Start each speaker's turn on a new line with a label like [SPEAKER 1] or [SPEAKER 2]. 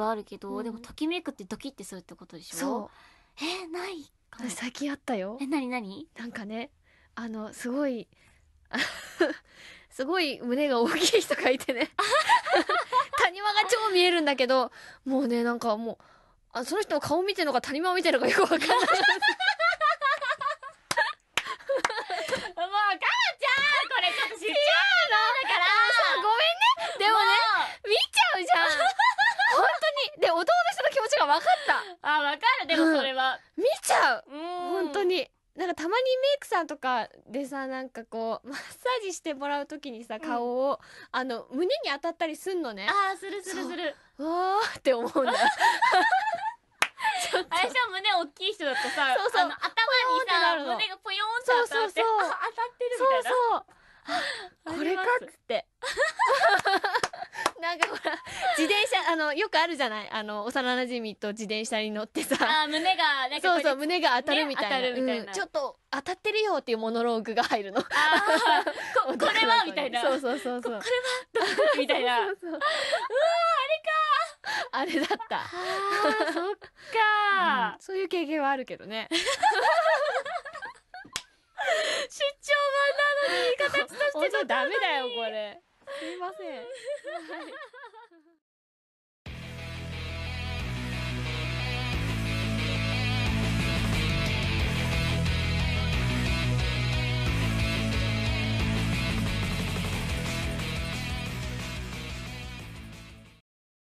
[SPEAKER 1] はあるけど、うん、でもときめくってドキってするってことでしょうえー、ない最近あったよえなになになんかねあのすごいすごい胸が大きい人がいてね谷間が超見えるんだけどもうねなんかもうあその人の顔見てるのか谷間を見てるのかよくわかんないか分かったあ分かるでもそれは、見ちゃう本当になんかたまにメイクさんとかでさなんかこう マッサージしてもらう時にさ顔を、あの胸に当たったりすんのねああするするするわーって思うんだ あれじゃ胸大きい人だとさそうそうあ頭にさ胸がポヨンって当たって当たってるみたいなそうそうこれかっつって なんかほら自転車あの、よくあるじゃないあの、幼馴染と自転車に乗ってさ。あ、胸が、そうそう、胸が当たるみたいな。ね、いなうん、ちょっと、当たってるよっていうモノローグが入るの。あこ、これはみたいな。そうそうそう,そう。こ、これはみたいな。そうそうそうそう。これはみたいな。そうそうそううわあれかあれだった。そっか、うん、そういう経験はあるけどね。出張版なのに形としてちょっとダメだよこれすいません